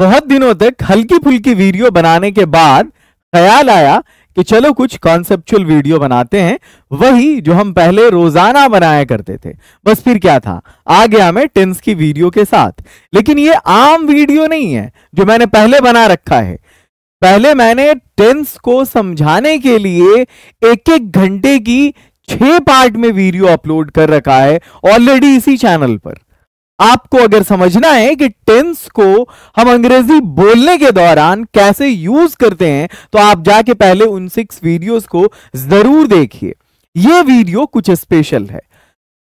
बहुत दिनों तक हल्की फुल्की वीडियो बनाने के बाद ख्याल आया कि चलो कुछ कॉन्सेप्चुअल वीडियो बनाते हैं वही जो हम पहले रोजाना बनाया करते थे बस फिर क्या था आ गया मैं टेंस की वीडियो के साथ लेकिन ये आम वीडियो नहीं है जो मैंने पहले बना रखा है पहले मैंने टेंस को समझाने के लिए एक एक घंटे की छह पार्ट में वीडियो अपलोड कर रखा है ऑलरेडी इसी चैनल पर आपको अगर समझना है कि टेंस को हम अंग्रेजी बोलने के दौरान कैसे यूज करते हैं तो आप जाके पहले उन सिक्स वीडियोस को जरूर देखिए ये वीडियो कुछ स्पेशल है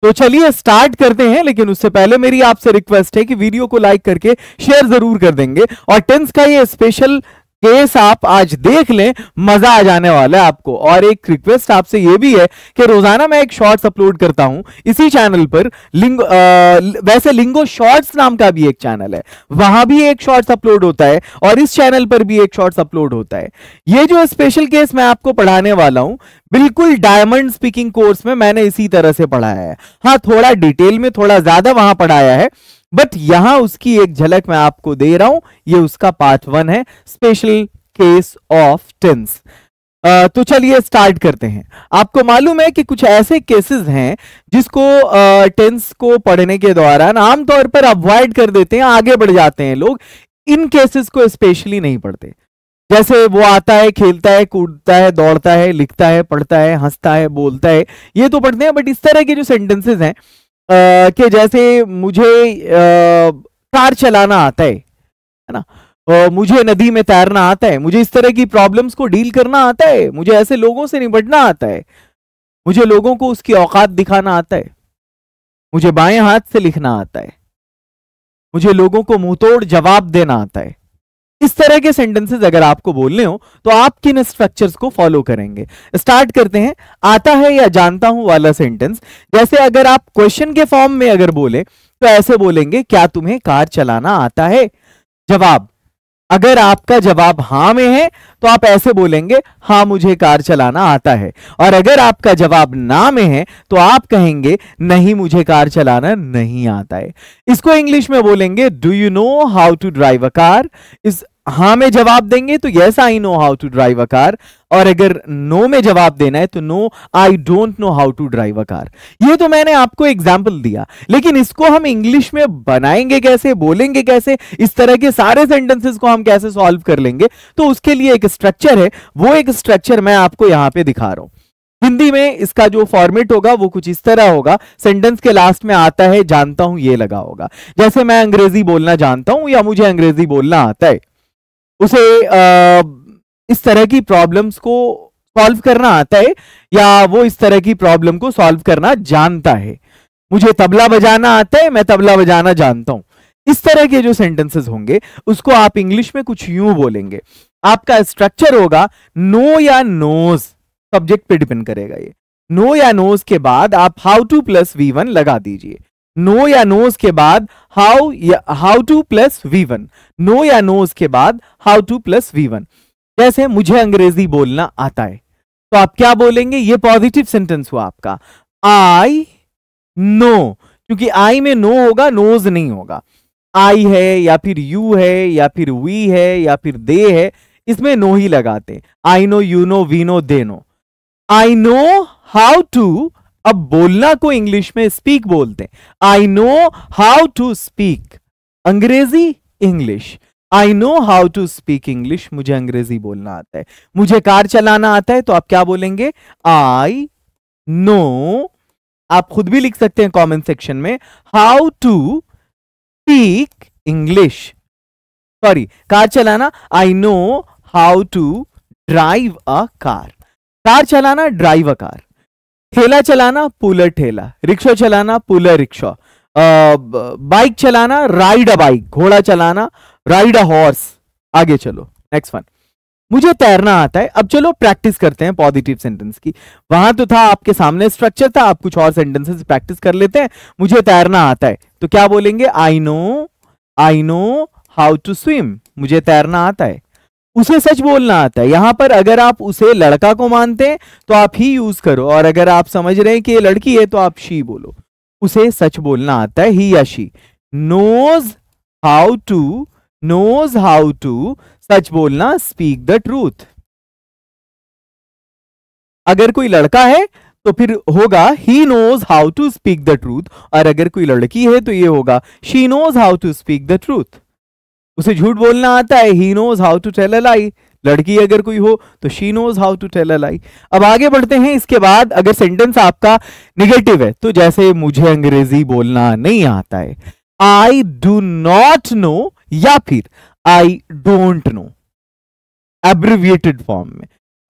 तो चलिए स्टार्ट करते हैं लेकिन उससे पहले मेरी आपसे रिक्वेस्ट है कि वीडियो को लाइक करके शेयर जरूर कर देंगे और टेंस का ये स्पेशल केस आप आज देख लें मजा आ जाने वाला है आपको और एक रिक्वेस्ट आपसे यह भी है कि रोजाना मैं एक शॉर्ट्स अपलोड करता हूं इसी चैनल पर लिंग आ, वैसे लिंगो शॉर्ट्स नाम का भी एक चैनल है वहां भी एक शॉर्ट्स अपलोड होता है और इस चैनल पर भी एक शॉर्ट्स अपलोड होता है ये जो स्पेशल केस मैं आपको पढ़ाने वाला हूं बिल्कुल डायमंड स्पीकिंग कोर्स में मैंने इसी तरह से पढ़ाया है हाँ थोड़ा डिटेल में थोड़ा ज्यादा वहां पढ़ाया है बट यहां उसकी एक झलक मैं आपको दे रहा हूं ये उसका पार्ट वन है स्पेशल केस ऑफ टेंस तो चलिए स्टार्ट करते हैं आपको मालूम है कि कुछ ऐसे केसेस हैं जिसको टेंस को पढ़ने के दौरान आमतौर पर अवॉइड कर देते हैं आगे बढ़ जाते हैं लोग इन केसेस को स्पेशली नहीं पढ़ते जैसे वो आता है खेलता है कूदता है दौड़ता है लिखता है पढ़ता है हंसता है बोलता है ये तो पढ़ते हैं बट इस तरह के जो सेंटेंसेज हैं कि जैसे मुझे कार चलाना आता है है ना मुझे नदी में तैरना आता है मुझे इस तरह की प्रॉब्लम्स को डील करना आता है मुझे ऐसे लोगों से निपटना आता है मुझे लोगों को उसकी औकात दिखाना आता है मुझे बाएं हाथ से लिखना आता है मुझे लोगों को तोड़ जवाब देना आता है इस तरह के सेंटेंसेस अगर आपको बोलने हो तो आप किन स्ट्रक्चर्स को फॉलो करेंगे स्टार्ट करते हैं आता है या जानता हूं वाला सेंटेंस जैसे अगर आप क्वेश्चन के फॉर्म में अगर बोले तो ऐसे बोलेंगे क्या तुम्हें कार चलाना आता है जवाब अगर आपका जवाब हां में है तो आप ऐसे बोलेंगे हां मुझे कार चलाना आता है और अगर आपका जवाब ना में है तो आप कहेंगे नहीं मुझे कार चलाना नहीं आता है इसको इंग्लिश में बोलेंगे do you know how to drive a car इस हाँ में जवाब देंगे तो yes I know how to drive a car और अगर नो में जवाब देना है तो no I don't know how to drive a car ये तो मैंने आपको एग्जाम्पल दिया लेकिन इसको हम इंग्लिश में बनाएंगे कैसे बोलेंगे कैसे इस तरह के सारे सेंटेंसेस को हम कैसे सॉल्व कर लेंगे तो उसके लिए एक स्ट्रक्चर है वो एक स्ट्रक्चर मैं आपको यहां पर दिखा रहा हूं हिंदी में इसका जो फॉर्मेट होगा वो कुछ इस तरह होगा सेंटेंस के लास्ट में आता है जानता हूं ये लगा होगा जैसे मैं अंग्रेजी बोलना जानता हूं या मुझे अंग्रेजी बोलना आता है उसे आ, इस तरह की प्रॉब्लम्स को सॉल्व करना आता है या वो इस तरह की प्रॉब्लम को सॉल्व करना जानता है मुझे तबला बजाना आता है मैं तबला बजाना जानता हूं इस तरह के जो सेंटेंसेस होंगे उसको आप इंग्लिश में कुछ यूं बोलेंगे आपका स्ट्रक्चर होगा नो या नोज सब्जेक्ट पे डिपेंड करेगा ये नो या नोज के बाद आप how to plus V one लगा दीजिए नो या नोज के बाद how how to plus V one know या नोज के बाद how to plus V one जैसे मुझे अंग्रेजी बोलना आता है तो आप क्या बोलेंगे ये पॉजिटिव सेंटेंस हुआ आपका आई नो क्योंकि आई में नो होगा नोज नहीं होगा आई है या फिर यू है या फिर वी है या फिर दे है इसमें नो ही लगाते I know you know we know they know I know how to अब बोलना को इंग्लिश में स्पीक बोलते हैं I know how to speak अंग्रेजी English I know how to speak English मुझे अंग्रेजी बोलना आता है मुझे कार चलाना आता है तो आप क्या बोलेंगे आई नो आप खुद भी लिख सकते हैं कॉमेंट सेक्शन में how to speak English sorry car चलाना I know how to drive a car car चलाना ड्राइव अ कार ठेला चलाना पुलर ठेला रिक्शा चलाना पुलर रिक्शा बाइक चलाना राइड अ बाइक घोड़ा चलाना राइड अ हॉर्स आगे चलो नेक्स्ट वन मुझे तैरना आता है अब चलो प्रैक्टिस करते हैं पॉजिटिव सेंटेंस की वहां तो था आपके सामने स्ट्रक्चर था आप कुछ और सेंटेंसेस प्रैक्टिस कर लेते हैं मुझे तैरना आता है तो क्या बोलेंगे I know I know how to swim मुझे तैरना आता है उसे सच बोलना आता है यहां पर अगर आप उसे लड़का को मानते हैं तो आप ही यूज करो और अगर आप समझ रहे हैं कि ये लड़की है तो आप शी बोलो उसे सच बोलना आता है ही या she knows how to knows how to सच बोलना स्पीक द ट्रूथ अगर कोई लड़का है तो फिर होगा he knows how to speak the truth और अगर कोई लड़की है तो ये होगा she knows how to speak the truth उसे झूठ बोलना आता है he knows how to tell a lie लड़की अगर कोई हो तो she knows how to tell a lie अब आगे बढ़ते हैं इसके बाद अगर सेंटेंस आपका निगेटिव है तो जैसे मुझे अंग्रेजी बोलना नहीं आता है आई डू नॉट नो या फिर I don't know abbreviated form में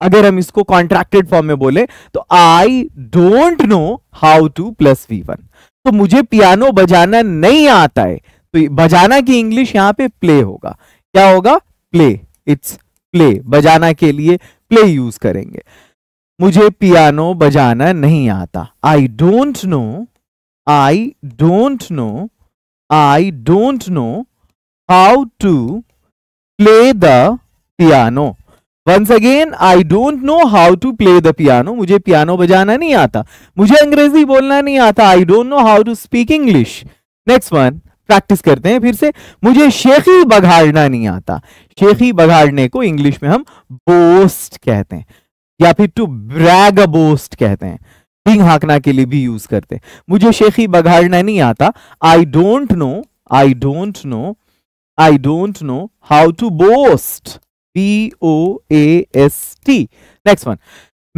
अगर हम इसको कॉन्ट्रैक्टेड फॉर्म में बोले तो I don't know how to plus V one तो मुझे पियानो बजाना नहीं आता है तो बजाना की इंग्लिश यहाँ पे प्ले होगा क्या होगा प्ले इट्स प्ले बजाना के लिए प्ले यूज करेंगे मुझे पियानो बजाना नहीं आता I don't know I don't know I don't know how to play the piano once again I don't know how to play the piano मुझे पियानो बजाना नहीं आता मुझे अंग्रेजी बोलना नहीं आता I don't know how to speak English next one practice करते हैं फिर से मुझे शेखी बघाड़ना नहीं आता शेखी बघाड़ने को इंग्लिश में हम बोस्ट कहते हैं या फिर टू ब्रैग बोस्ट कहते हैं डिंग हाकना के लिए भी यूज करते हैं मुझे शेखी बघाड़ना नहीं आता I don't know I don't know I don't know how to boast B O S T next one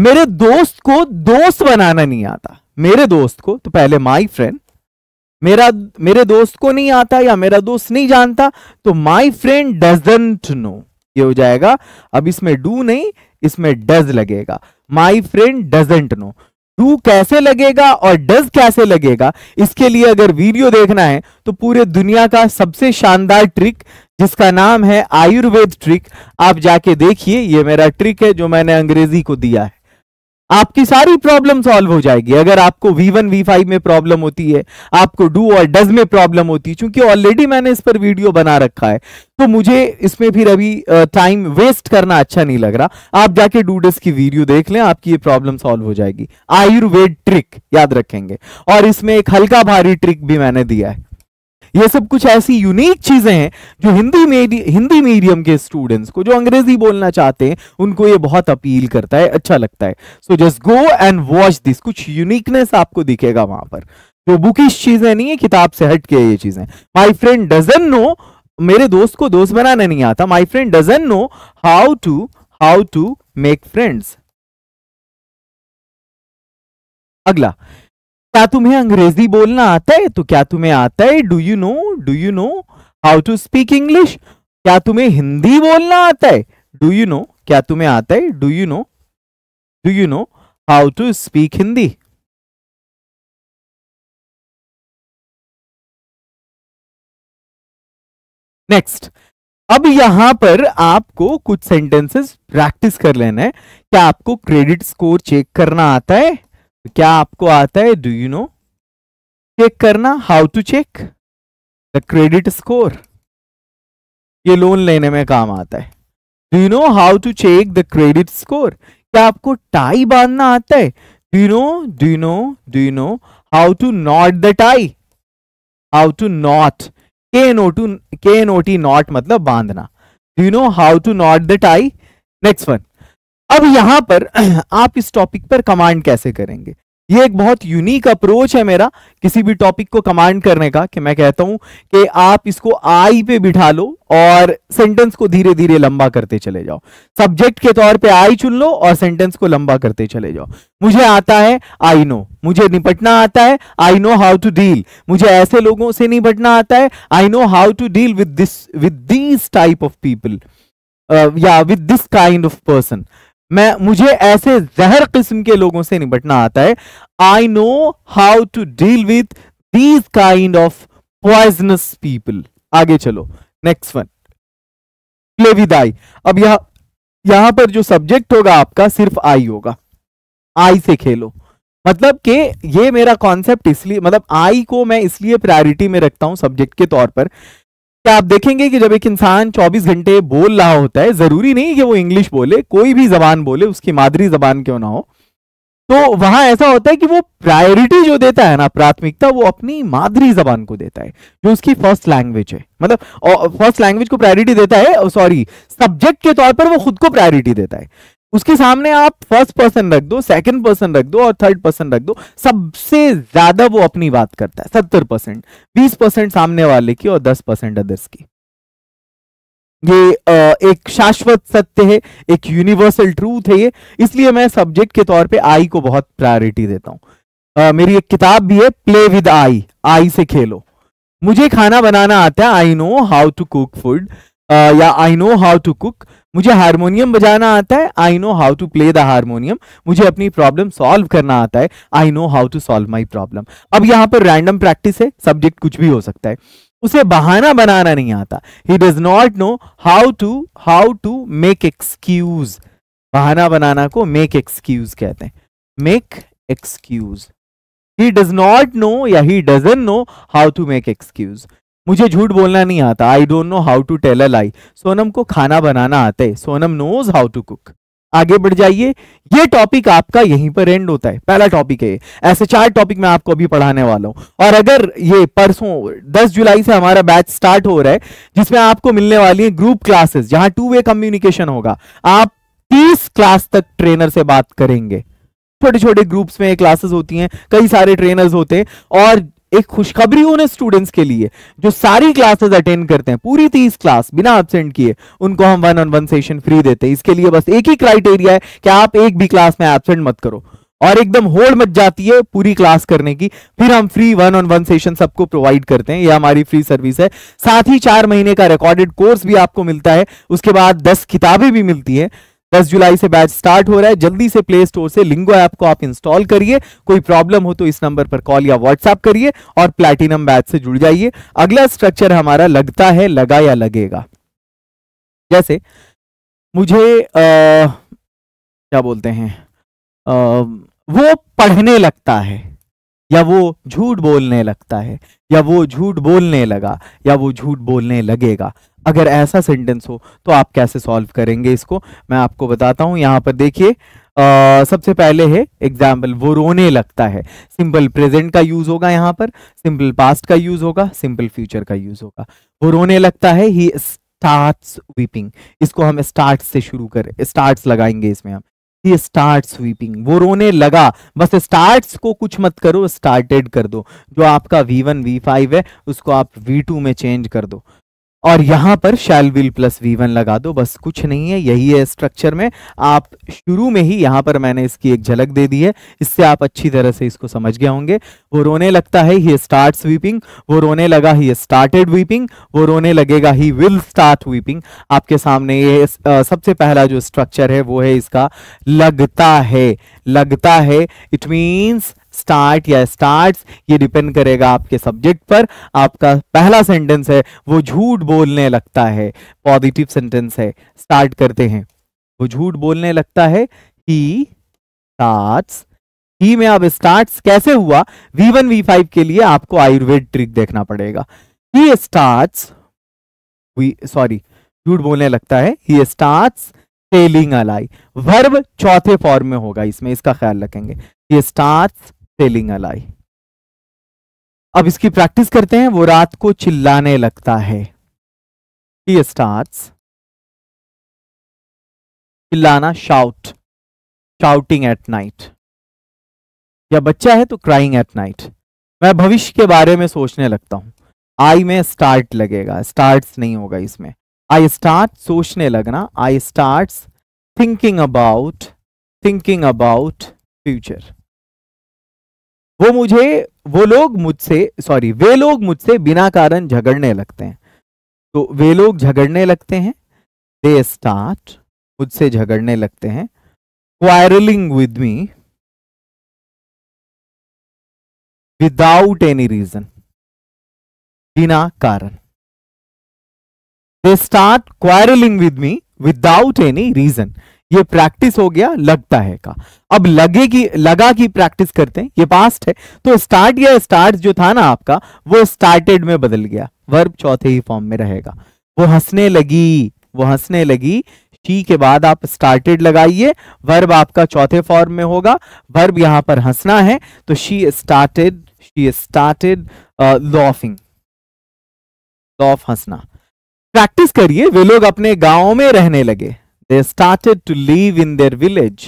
मेरे दोस्त को दोस्त बनाना नहीं आता मेरे दोस्त को तो पहले माई फ्रेंड मेरा मेरे दोस्त को नहीं आता या मेरा दोस्त नहीं जानता तो माई फ्रेंड डजेंट नो ये हो जाएगा अब इसमें डू नहीं इसमें डज लगेगा my friend doesn't know do कैसे लगेगा और डज कैसे लगेगा इसके लिए अगर वीडियो देखना है तो पूरे दुनिया का सबसे शानदार ट्रिक जिसका नाम है आयुर्वेद ट्रिक आप जाके देखिए ये मेरा ट्रिक है जो मैंने अंग्रेजी को दिया है आपकी सारी प्रॉब्लम सॉल्व हो जाएगी अगर आपको वी फाइव में प्रॉब्लम होती है आपको डू और डज में प्रॉब्लम होती है चूंकि ऑलरेडी मैंने इस पर वीडियो बना रखा है तो मुझे इसमें फिर अभी टाइम वेस्ट करना अच्छा नहीं लग रहा आप जाके डू डज की वीडियो देख लें आपकी ये प्रॉब्लम सॉल्व हो जाएगी आयुर्वेद ट्रिक याद रखेंगे और इसमें एक हल्का भारी ट्रिक भी मैंने दिया है ये सब कुछ ऐसी यूनिक चीजें हैं जो हिंदी मीडियम हिंदी मीडियम के स्टूडेंट्स को जो अंग्रेजी बोलना चाहते हैं उनको ये बहुत अपील करता है अच्छा लगता है so just go and watch this कुछ यूनिकनेस आपको दिखेगा वहां पर जो बुकिश चीजें नहीं है किताब से हट के ये चीजें माई फ्रेंड डजन नो मेरे दोस्त को दोस्त बनाना नहीं आता my friend doesn't know how to how to make friends अगला क्या तुम्हें अंग्रेजी बोलना आता है तो क्या तुम्हें आता है do you know do you know how to speak English क्या तुम्हें हिंदी बोलना आता है डू यू नो क्या तुम्हें आता है do you know do you know how to speak Hindi next अब यहां पर आपको कुछ सेंटेंसेस प्रैक्टिस कर लेना है क्या आपको क्रेडिट स्कोर चेक करना आता है क्या आपको आता है डू यू नो चेक करना how to check the credit score ये लोन लेने में काम आता है do you know how to check the credit score क्या आपको टाई बांधना आता है do you know do you know do you know how to knot the tie how to knot K no to K N T knot मतलब बांधना do you know how to knot the tie next one अब यहां पर आप इस topic पर command कैसे करेंगे ये एक बहुत यूनिक अप्रोच है मेरा किसी भी टॉपिक को कमांड करने का कि मैं कहता हूं कि आप इसको आई पे बिठा लो और सेंटेंस को धीरे धीरे लंबा करते चले जाओ सब्जेक्ट के तौर पे आई चुन लो और सेंटेंस को लंबा करते चले जाओ मुझे आता है आई नो मुझे निपटना आता है I know how to deal मुझे ऐसे लोगों से निपटना आता है I know how to deal with this with these type of people या with this kind of person मैं मुझे ऐसे जहर किस्म के लोगों से निपटना आता है I know how to deal with these kind of poisonous people आगे चलो next one play with I अब यह यहां पर जो सब्जेक्ट होगा आपका सिर्फ आई होगा आई से खेलो मतलब कि ये मेरा कॉन्सेप्ट इसलिए मतलब आई को मैं इसलिए प्रायोरिटी में रखता हूं सब्जेक्ट के तौर पर आप देखेंगे कि जब एक इंसान 24 घंटे बोल रहा होता है जरूरी नहीं कि वो इंग्लिश बोले कोई भी जबान बोले उसकी मादरी जबान क्यों ना हो तो वहां ऐसा होता है कि वो प्रायोरिटी जो देता है ना प्राथमिकता वो अपनी मादरी जबान को देता है जो उसकी फर्स्ट लैंग्वेज है मतलब फर्स्ट लैंग्वेज को प्रायोरिटी देता है सॉरी सब्जेक्ट के तौर पर वो खुद को प्रायोरिटी देता है उसके सामने आप फर्स्ट पर्सन रख दो सेकंड पर्सन रख दो और थर्ड पर्सन रख दो सबसे ज्यादा वो अपनी बात करता है सत्तर परसेंट बीस परसेंट सामने वाले की और दस परसेंट अदर्स की ये एक शाश्वत सत्य है एक यूनिवर्सल ट्रूथ है ये इसलिए मैं सब्जेक्ट के तौर पे आई को बहुत प्रायोरिटी देता हूं मेरी एक किताब भी है प्ले विद आई आई से खेलो मुझे खाना बनाना आता है I know how to cook food या I know how to cook मुझे हारमोनियम बजाना आता है I know how to play the harmonium मुझे अपनी प्रॉब्लम सॉल्व करना आता है I know how to solve my problem अब यहाँ पर रैंडम प्रैक्टिस है सब्जेक्ट कुछ भी हो सकता है उसे बहाना बनाना नहीं आता he does not know how to how to make excuse बहाना बनाना को मेक एक्सक्यूज कहते हैं make excuse he does not know या he doesn't know how to make excuse मुझे झूठ बोलना नहीं आता I don't know how to tell a lie Sonam को खाना बनाना आता है Sonam knows how to cook आगे बढ़ जाइए ये टॉपिक आपका यहीं पर एंड होता है पहला टॉपिक है ऐसे चार टॉपिक मैं आपको अभी पढ़ाने वाला हूं और अगर ये परसों 10 जुलाई से हमारा बैच स्टार्ट हो रहा है जिसमें आपको मिलने वाली है ग्रुप क्लासेस जहां टू वे कम्युनिकेशन होगा आप 30 क्लास तक ट्रेनर से बात करेंगे छोटे छोटे ग्रुप्स में क्लासेस होती हैं कई सारे ट्रेनर्स होते हैं और एक खुशखबरी उन स्टूडेंट्स के लिए जो सारी क्लासेस अटेंड करते हैं पूरी तीस क्लास बिना एबसेंट किए उनको हम one on one session free देते हैं इसके लिए बस एक ही क्राइटेरिया है कि आप एक भी क्लास में एबसेंट मत करो और एकदम होल्ड मच जाती है पूरी क्लास करने की फिर हम free one on one session सबको प्रोवाइड करते हैं ये हमारी फ्री सर्विस है साथ ही चार महीने का रिकॉर्डेड कोर्स भी आपको मिलता है उसके बाद दस किताबें भी मिलती हैं 10 जुलाई से बैच स्टार्ट हो रहा है जल्दी से प्ले स्टोर से लिंगो ऐप को आप इंस्टॉल करिए कोई प्रॉब्लम हो तो इस नंबर पर कॉल या व्हाट्सएप करिए और प्लेटिनम बैच से जुड़ जाइए अगला स्ट्रक्चर हमारा लगता है लगा या लगेगा जैसे मुझे आ, क्या बोलते हैं आ, वो पढ़ने लगता है या वो झूठ बोलने लगता है या वो झूठ बोलने लगा या वो झूठ बोलने लगेगा अगर ऐसा सेंटेंस हो तो आप कैसे सॉल्व करेंगे इसको मैं आपको बताता हूँ यहाँ पर देखिए सबसे पहले है एग्जाम्पल वो रोने लगता है सिंपल प्रेजेंट का यूज होगा यहाँ पर सिंपल पास्ट का यूज होगा सिंपल फ्यूचर का यूज होगा वो रोने लगता है ही स्टार्ट्स वीपिंग इसको हम स्टार्ट से शुरू कर स्टार्ट लगाएंगे इसमें हम ही स्टार्ट स्वीपिंग वो रोने लगा बस स्टार्ट को कुछ मत करो स्टार्टेड कर दो जो आपका वी वन वी फाइव है उसको आप वी टू में चेंज कर दो और यहां पर shall will plus V one लगा दो बस कुछ नहीं है यही है स्ट्रक्चर में आप शुरू में ही यहां पर मैंने इसकी एक झलक दे दी है इससे आप अच्छी तरह से इसको समझ गए होंगे वो रोने लगता है ही स्टार्ट वीपिंग वो रोने लगा ही स्टार्टेड वीपिंग वो रोने लगेगा ही विल स्टार्ट वीपिंग आपके सामने ये सबसे पहला जो स्ट्रक्चर है वो है इसका लगता है लगता है इट मीन्स स्टार्ट या स्टार्ट्स ये डिपेंड करेगा आपके सब्जेक्ट पर आपका पहला सेंटेंस है वो झूठ बोलने लगता है पॉजिटिव सेंटेंस है स्टार्ट करते हैं वो झूठ बोलने लगता है ही स्टार्ट्स ही में अब स्टार्ट्स कैसे हुआ वी वन वी फाइव के लिए आपको आयुर्वेद ट्रिक देखना पड़ेगा ही स्टार्ट्स सॉरी झूठ बोलने लगता है he starts telling a lie verb चौथे फॉर्म में होगा इसमें इसका ख्याल रखेंगे ये स्टार्ट टेलिंग अ लाई अब इसकी प्रैक्टिस करते हैं वो रात को चिल्लाने लगता है ही स्टार्ट्स चिल्लाना शाउट शाउटिंग एट नाइट या बच्चा है तो क्राइंग एट नाइट मैं भविष्य के बारे में सोचने लगता हूं आई में स्टार्ट लगेगा स्टार्ट नहीं होगा इसमें आई स्टार्ट सोचने लगना I start thinking about thinking about future वो मुझे वो लोग मुझसे सॉरी वे लोग मुझसे बिना कारण झगड़ने लगते हैं तो वे लोग झगड़ने लगते हैं दे स्टार्ट मुझसे झगड़ने लगते हैं quarrelling with me without any reason बिना कारण they start quarrelling with me without any reason ये प्रैक्टिस हो गया लगता है का अब लगे की लगा की प्रैक्टिस करते हैं ये पास्ट है तो स्टार्ट या स्टार्ट जो था ना आपका वो स्टार्टेड में बदल गया वर्ब चौथे ही फॉर्म में रहेगा वो हंसने लगी वो हंसने लगी शी के बाद आप स्टार्टेड लगाइए वर्ब आपका चौथे फॉर्म में होगा वर्ब यहां पर हंसना है तो she started she started laughing laugh हंसना प्रैक्टिस करिए वे लोग अपने गांव में रहने लगे they started to leave in their village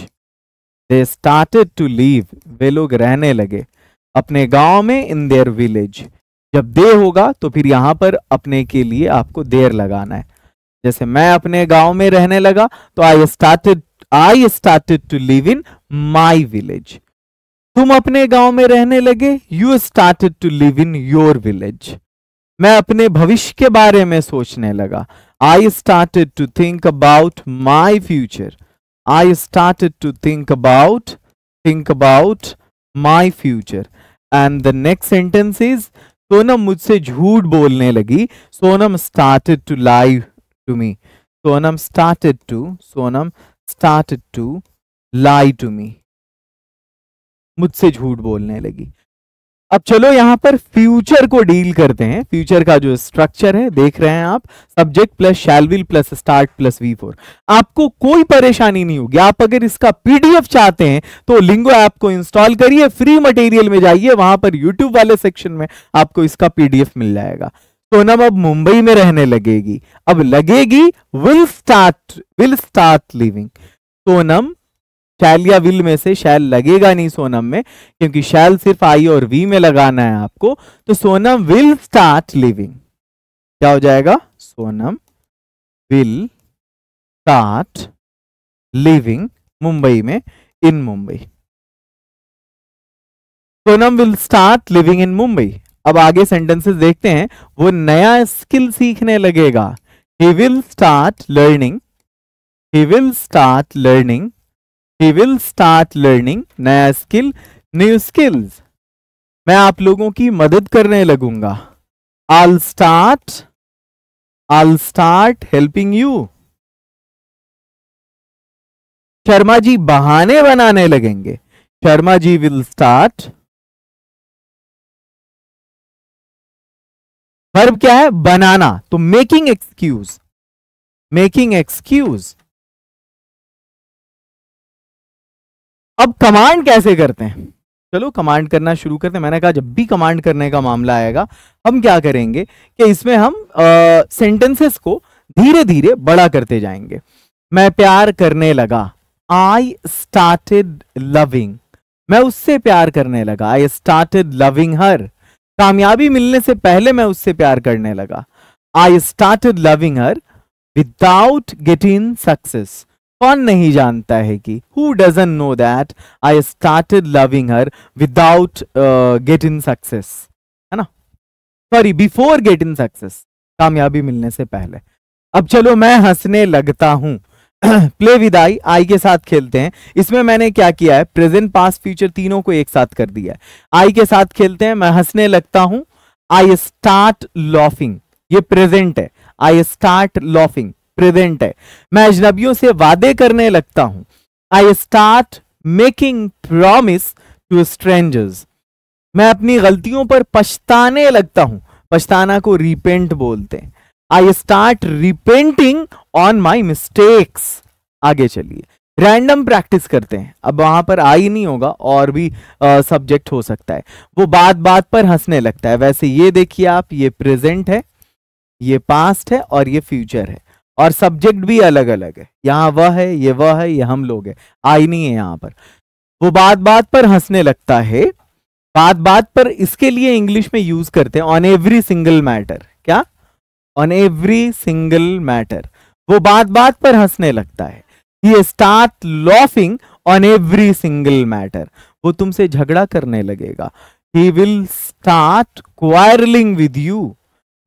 they started to leave वे लोग रहने लगे अपने गांव में इन देयर विलेज जब दे होगा तो फिर यहां पर अपने के लिए आपको देर लगाना है जैसे मैं अपने गांव में रहने लगा तो I started I started to live in my village तुम अपने गांव में रहने लगे you started to live in your village मैं अपने भविष्य के बारे में सोचने लगा I started to think about my future. I started to think about, think about my future. And the next sentence is, Sonam mujse jhoot bolne lagi. Sonam started to lie to me. Sonam started to, Sonam started to lie to me. Mujse jhoot bolne lagi. अब चलो यहां पर future को deal करते हैं future का जो structure है देख रहे हैं आप subject plus shall will plus start plus V four आपको कोई परेशानी नहीं होगी आप अगर इसका पीडीएफ चाहते हैं तो लिंगो ऐप को इंस्टॉल करिए फ्री मटेरियल में जाइए वहां पर यूट्यूब वाले सेक्शन में आपको इसका पीडीएफ मिल जाएगा सोनम अब मुंबई में रहने लगेगी अब लगेगी will start will start living Sonam shall या विल में से शैल लगेगा नहीं सोनम में क्योंकि शैल सिर्फ आई और वी में लगाना है आपको तो सोनम विल स्टार्ट लिविंग क्या हो जाएगा Sonam will start living Mumbai में in Mumbai Sonam will start living in Mumbai अब आगे सेंटेंसेस देखते हैं वो नया स्किल सीखने लगेगा he will start learning he will start learning he will start learning नया स्किल न्यू स्किल्स मैं आप लोगों की मदद करने लगूंगा I'll start I'll start helping you Sharma ji बहाने बनाने लगेंगे Sharma ji will start verb क्या है बनाना तो मेकिंग एक्सक्यूज मेकिंग एक्सक्यूज अब कमांड कैसे करते हैं चलो कमांड करना शुरू करते हैं मैंने कहा जब भी कमांड करने का मामला आएगा हम क्या करेंगे कि इसमें हम सेंटेंसेस को धीरे धीरे बड़ा करते जाएंगे मैं प्यार करने लगा आई स्टार्टेड लविंग मैं उससे प्यार करने लगा आई स्टार्टेड लविंग हर कामयाबी मिलने से पहले मैं उससे प्यार करने लगा I started loving her without getting success कौन नहीं जानता है कि who doesn't know that I started loving her without get in success है ना sorry before get in success कामयाबी मिलने से पहले अब चलो मैं हंसने लगता हूं प्ले विद आई आई के साथ खेलते हैं इसमें मैंने क्या किया है प्रेजेंट पास फ्यूचर तीनों को एक साथ कर दिया है आई के साथ खेलते हैं मैं हंसने लगता हूं आई स्टार्ट लॉफिंग ये प्रेजेंट है आई स्टार्ट लॉफिंग प्रेजेंट है मैं अजनबियों से वादे करने लगता हूं I start making promise to strangers मैं अपनी गलतियों पर पछताने लगता हूं पछताना को रिपेंट बोलते हैं I start repenting on my mistakes आगे चलिए रैंडम प्रैक्टिस करते हैं अब वहां पर आई नहीं होगा और भी सब्जेक्ट हो सकता है वो बात बात पर हंसने लगता है वैसे ये देखिए आप ये प्रेजेंट है ये पास्ट है और ये फ्यूचर है और सब्जेक्ट भी अलग अलग है यहाँ वह है ये वह है ये हम लोग है आई नहीं है यहाँ पर वो बात बात पर हंसने लगता है बात बात पर इसके लिए इंग्लिश में यूज करते हैं ऑन एवरी सिंगल मैटर क्या ऑन एवरी सिंगल मैटर वो बात बात पर हंसने लगता है ये start laughing on every single matter वो तुमसे झगड़ा करने लगेगा he will start quarrelling with you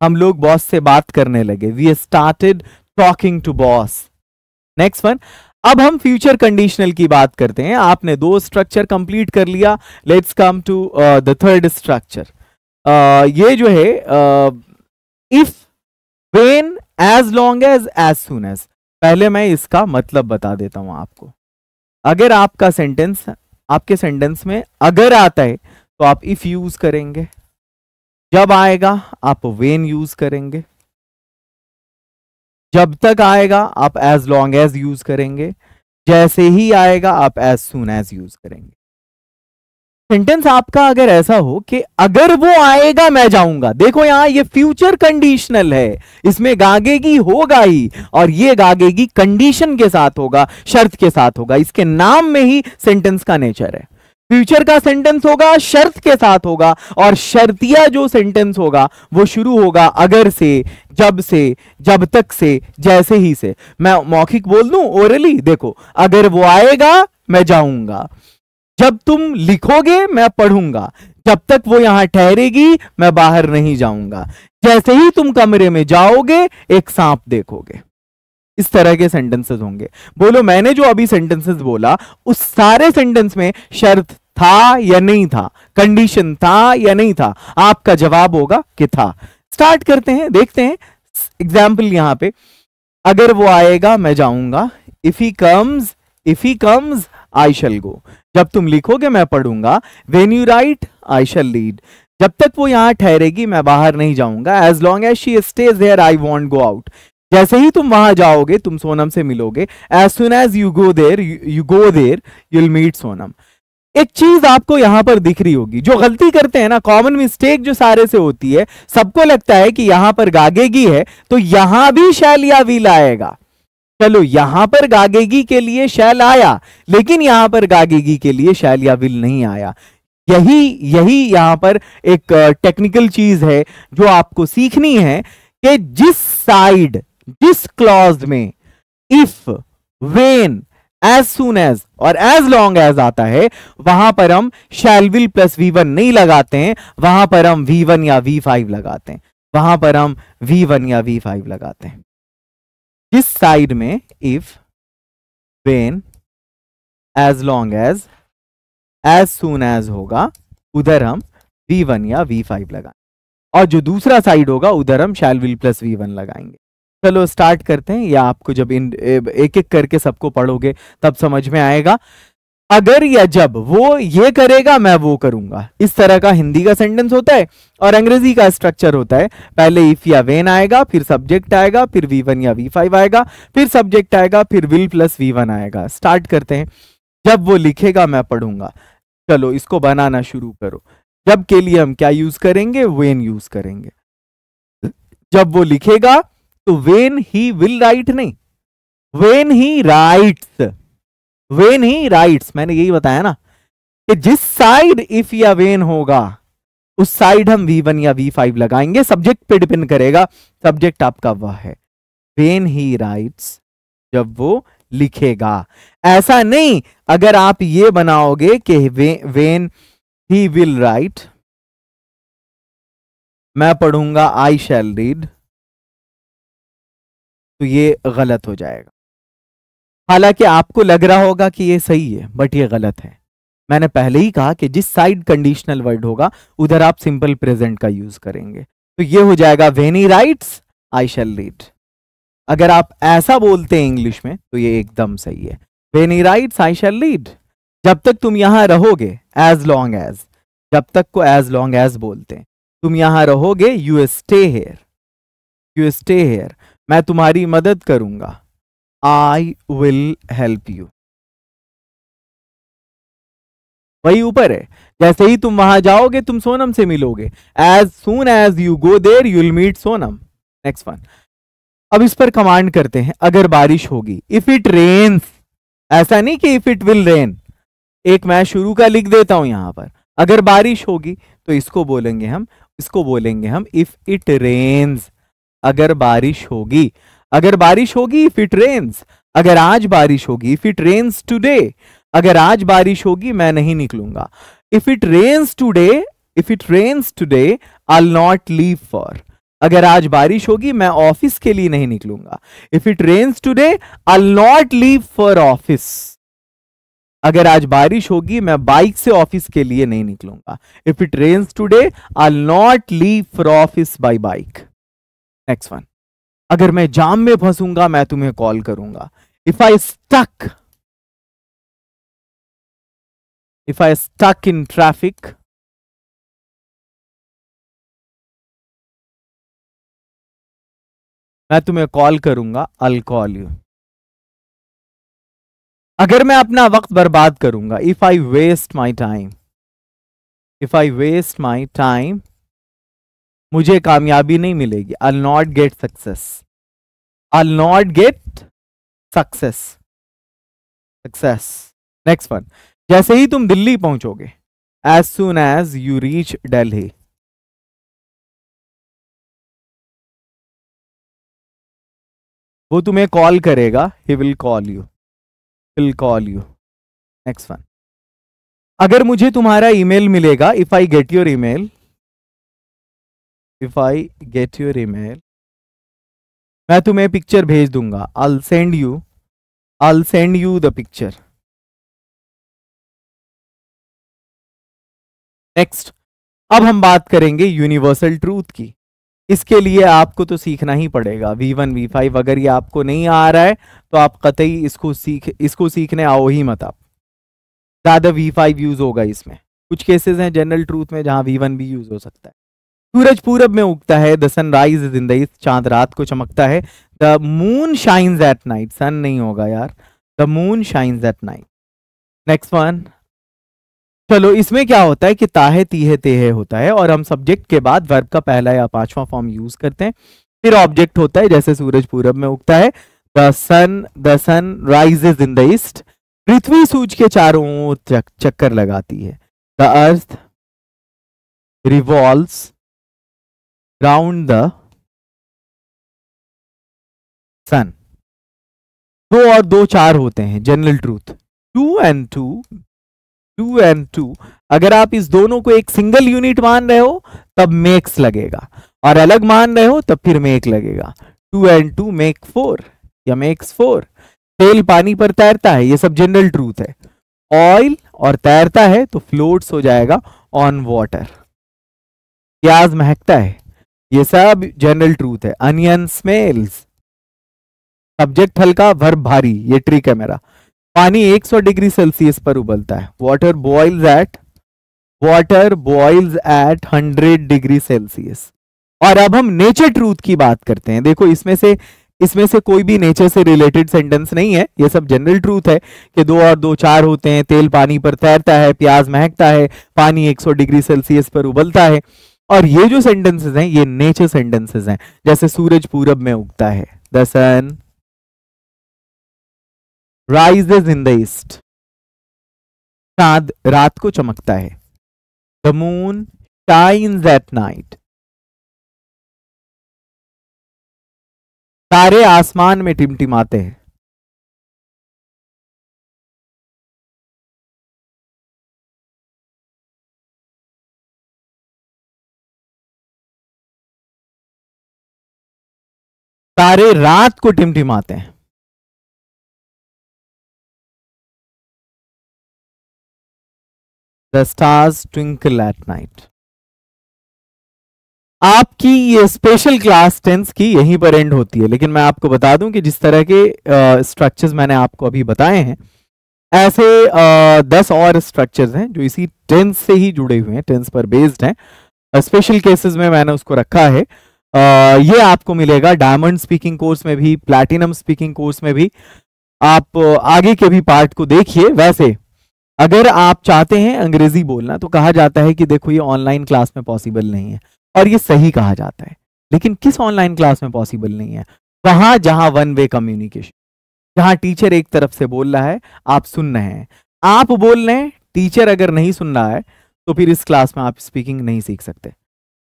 हम लोग बॉस से बात करने लगे we started talking to boss next one अब हम फ्यूचर कंडीशनल की बात करते हैं आपने दो स्ट्रक्चर कंप्लीट कर लिया let's come to the third structure ये जो है if when as long as as soon as पहले मैं इसका मतलब बता देता हूं आपको अगर आपका सेंटेंस आपके सेंटेंस में अगर आता है तो आप इफ यूज करेंगे जब आएगा आप वेन यूज करेंगे जब तक आएगा आप एज लॉन्ग एज यूज करेंगे जैसे ही आएगा आप एज सुन एज यूज करेंगे सेंटेंस आपका अगर ऐसा हो कि अगर वो आएगा मैं जाऊंगा देखो यहां ये फ्यूचर कंडीशनल है इसमें गागेगी होगा ही और ये गागेगी कंडीशन के साथ होगा शर्त के साथ होगा इसके नाम में ही सेंटेंस का नेचर है फ्यूचर का सेंटेंस होगा शर्त के साथ होगा और शर्तिया जो सेंटेंस होगा वो शुरू होगा अगर से जब से जब तक से जैसे ही से मैं मौखिक बोल दू ओरली देखो अगर वो आएगा मैं जाऊंगा जब तुम लिखोगे मैं पढ़ूंगा जब तक वो यहां ठहरेगी मैं बाहर नहीं जाऊंगा जैसे ही तुम कमरे में जाओगे एक सांप देखोगे इस तरह के सेंटेंसेस होंगे बोलो मैंने जो अभी सेंटेंसेस बोला उस सारे सेंटेंस में शर्त था या नहीं था कंडीशन था या नहीं था आपका जवाब होगा कि था स्टार्ट करते हैं देखते हैं एग्जाम्पल यहां पे अगर वो आएगा मैं जाऊंगा if he comes if he comes I shall go जब तुम लिखोगे मैं पढ़ूंगा when you write I shall read जब तक वो यहां ठहरेगी मैं बाहर नहीं जाऊंगा as long as she stays here I won't go out जैसे ही तुम वहां जाओगे तुम सोनम से मिलोगे as soon as you go there you go there you'll meet Sonam एक चीज आपको यहां पर दिख रही होगी जो गलती करते हैं ना कॉमन मिस्टेक जो सारे से होती है सबको लगता है कि यहां पर गागेगी है तो यहां भी शैल या वील आएगा चलो यहां पर गागेगी के लिए शैल आया लेकिन यहां पर गागेगी के लिए शैल या विल नहीं आया यही यही यहां पर एक टेक्निकल चीज है जो आपको सीखनी है कि जिस साइड जिस क्लॉज में if when as soon as और एज लॉन्ग एज आता है वहां पर हम shall will plus V one नहीं लगाते हैं वहां पर हम वी वन या वी फाइव लगाते हैं वहां पर हम वी वन या वी फाइव लगाते हैं जिस साइड में if when as long as as soon as होगा उधर हम वी वन या वी फाइव लगाएंगे और जो दूसरा साइड होगा उधर हम shall will plus V one लगाएंगे चलो स्टार्ट करते हैं या आपको जब इन एक एक करके सबको पढ़ोगे तब समझ में आएगा अगर या जब वो ये करेगा मैं वो करूंगा इस तरह का हिंदी का सेंटेंस होता है और अंग्रेजी का स्ट्रक्चर होता है पहले इफ या वेन आएगा फिर सब्जेक्ट आएगा फिर वी वन या वी फाइव आएगा फिर सब्जेक्ट आएगा फिर विल प्लस वी वन आएगा स्टार्ट करते हैं जब वो लिखेगा मैं पढ़ूंगा चलो इसको बनाना शुरू करो जब के लिए हम क्या यूज करेंगे वेन यूज करेंगे जब वो लिखेगा तो वेन ही विल राइट नहीं when he writes when he writes मैंने यही बताया ना कि जिस साइड इफ या वेन होगा उस साइड हम वी वन या वी फाइव लगाएंगे सब्जेक्ट पे डिपेंड करेगा सब्जेक्ट आपका वह है वेन ही राइट्स जब वो लिखेगा ऐसा नहीं अगर आप ये बनाओगे कि वे, वेन ही विल राइट मैं पढ़ूंगा आई शैल रीड तो ये गलत हो जाएगा हालांकि आपको लग रहा होगा कि ये सही है बट ये गलत है मैंने पहले ही कहा कि जिस साइड कंडीशनल वर्ड होगा उधर आप सिंपल प्रेजेंट का यूज करेंगे तो ये हो जाएगा when he writes I shall read अगर आप ऐसा बोलते हैं इंग्लिश में तो ये एकदम सही है when he writes I shall read जब तक तुम यहां रहोगे एज लॉन्ग एज जब तक को एज लॉन्ग एज बोलते हैं तुम यहां रहोगे you stay here you stay here मैं तुम्हारी मदद करूंगा आई विल हेल्प यू वही ऊपर है जैसे ही तुम वहां जाओगे तुम सोनम से मिलोगे as soon as you go there you'll meet Sonam next one अब इस पर कमांड करते हैं अगर बारिश होगी इफ इट रेन्स ऐसा नहीं कि इफ इट विल रेन एक मैं शुरू का लिख देता हूं यहां पर अगर बारिश होगी तो इसको बोलेंगे हम इसको बोलेंगे हम इफ इट रेन्स अगर बारिश होगी अगर बारिश होगी इफ इट रेन्स अगर आज बारिश होगी इफ इट रेन्स टूडे अगर आज बारिश होगी मैं नहीं निकलूंगा if it rains today if it rains today I'll not leave for अगर आज बारिश होगी मैं ऑफिस के लिए नहीं निकलूंगा if it rains today I'll not leave for office अगर आज बारिश होगी मैं बाइक से ऑफिस के लिए नहीं निकलूंगा if it rains today I not leave for office by bike next one अगर मैं जाम में फंसूंगा मैं तुम्हें कॉल करूंगा if I stuck if I stuck in traffic मैं तुम्हें कॉल करूंगा अल कॉल यू अगर मैं अपना वक्त बर्बाद करूंगा if I waste my time if I waste my time मुझे कामयाबी नहीं मिलेगी I not get success I not get success success next one जैसे ही तुम दिल्ली पहुंचोगे as soon as you reach Delhi वो तुम्हें कॉल करेगा he will call you will call you next one अगर मुझे तुम्हारा ईमेल मिलेगा if I get your email if I get your email मैं तुम्हें पिक्चर भेज दूंगा I'll send you I'll send you the picture next अब हम बात करेंगे यूनिवर्सल ट्रूथ की इसके लिए आपको तो सीखना ही पड़ेगा वी वन वी फाइव अगर ये आपको नहीं आ रहा है तो आप कतई इसको सीख इसको सीखने आओ ही मत आप ज़्यादा वी फाइव यूज़ होगा इसमें कुछ केसेस हैं जनरल ट्रूथ में जहां वी वन भी यूज़ हो सकता है सूरज पूरब में उगता है the sunrise is in the east चांद रात को चमकता है the moon shines at night sun नहीं होगा यार the moon shines at night next one चलो इसमें क्या होता है कि ताहे तीहे तेहे होता है और हम सब्जेक्ट के बाद वर्ब का पहला या पांचवा फॉर्म यूज करते हैं फिर ऑब्जेक्ट होता है जैसे सूरज पूरब में उगता है the sun the sun is in the east पृथ्वी सूज के चारों चक्कर लगाती है the earth revolves round the sun दो और दो चार होते हैं general truth two and two two and two अगर आप इस दोनों को एक सिंगल यूनिट मान रहे हो तब मेक्स लगेगा और अलग मान रहे हो तब फिर मेक लगेगा two and two make four या मेक्स फोर तेल पानी पर तैरता है ये सब जनरल ट्रूथ है ऑयल और तैरता है तो फ्लोट्स हो जाएगा ऑन वाटर प्याज महकता है ये सब जनरल ट्रूथ है अनियन स्मेल्स सब्जेक्ट हल्का वर्ब भारी ये ट्रिक है मेरा पानी 100 डिग्री सेल्सियस पर उबलता है water boils at water boils at 100 degree Celsius और अब हम नेचर ट्रूथ की बात करते हैं देखो इसमें से इसमें से कोई भी नेचर से रिलेटेड सेंटेंस नहीं है ये सब जनरल ट्रूथ है कि दो और दो चार होते हैं तेल पानी पर तैरता है प्याज महकता है पानी 100 डिग्री सेल्सियस पर उबलता है और ये जो सेंटेंसेस हैं ये नेचर सेंटेंसेस हैं जैसे सूरज पूरब में उगता है the sun rises in the east चांद रात को चमकता है the moon shines at night तारे आसमान में टिमटिमाते हैं तारे रात को टिमटिमाते हैं the stars twinkle at night आपकी ये स्पेशल क्लास टेंस की यहीं पर एंड होती है लेकिन मैं आपको बता दूं कि जिस तरह के स्ट्रक्चर्स मैंने आपको अभी बताए हैं ऐसे आ, दस और स्ट्रक्चर्स हैं जो इसी टेंस से ही जुड़े हुए हैं टेंस पर बेस्ड हैं स्पेशल केसेस में मैंने उसको रखा है ये आपको मिलेगा डायमंड स्पीकिंग कोर्स में भी प्लैटिनम स्पीकिंग कोर्स में भी आप आगे के भी पार्ट को देखिए वैसे अगर आप चाहते हैं अंग्रेजी बोलना तो कहा जाता है कि देखो ये ऑनलाइन क्लास में पॉसिबल नहीं है और ये सही कहा जाता है लेकिन किस ऑनलाइन क्लास में पॉसिबल नहीं है वहां जहां वन वे कम्युनिकेशन जहां टीचर एक तरफ से बोल रहा है आप सुन रहे हैं आप बोल रहे हैं टीचर अगर नहीं सुन रहा है तो फिर इस क्लास में आप स्पीकिंग नहीं सीख सकते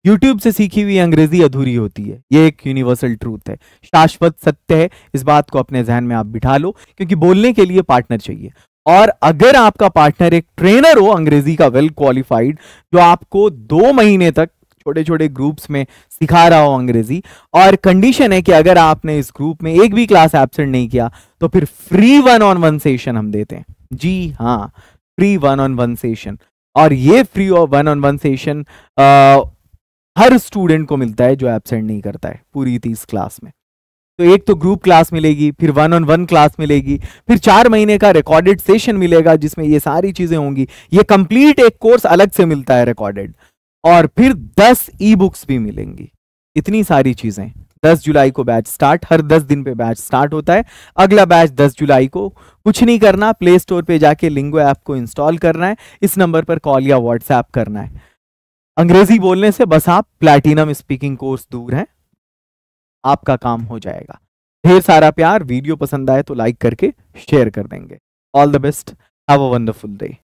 यूट्यूब से सीखी हुई अंग्रेजी अधूरी होती है ये एक यूनिवर्सल ट्रूथ है शाश्वत सत्य है इस बात को अपने जहन में आप बिठा लो क्योंकि बोलने के लिए पार्टनर चाहिए और अगर आपका पार्टनर एक ट्रेनर हो अंग्रेजी का वेल क्वालिफाइड जो आपको दो महीने तक छोटे छोटे ग्रुप्स में सिखा रहा हो अंग्रेजी और कंडीशन है कि अगर आपने इस ग्रुप में एक भी क्लास एबसेंट नहीं किया तो फिर free one on one session हम देते हैं जी हाँ free one on one session और ये free one on one session हर स्टूडेंट को मिलता है जो एबसेंट नहीं करता है पूरी तीस क्लास में तो एक तो ग्रुप क्लास मिलेगी फिर वन ऑन वन क्लास मिलेगी फिर चार महीने का रिकॉर्डेड सेशन मिलेगा जिसमें ये सारी चीजें होंगी ये कंप्लीट एक कोर्स अलग से मिलता है रिकॉर्डेड और फिर दस ई बुक्स भी मिलेंगी इतनी सारी चीजें दस जुलाई को बैच स्टार्ट हर दस दिन पे बैच स्टार्ट होता है अगला बैच दस जुलाई को कुछ नहीं करना प्ले स्टोर पर जाके लिंगो ऐप को इंस्टॉल करना है इस नंबर पर कॉल या व्हाट्सएप करना है अंग्रेजी बोलने से बस आप प्लैटिनम स्पीकिंग कोर्स दूर हैं आपका काम हो जाएगा ढेर सारा प्यार वीडियो पसंद आए तो लाइक करके शेयर कर देंगे all the best have a wonderful day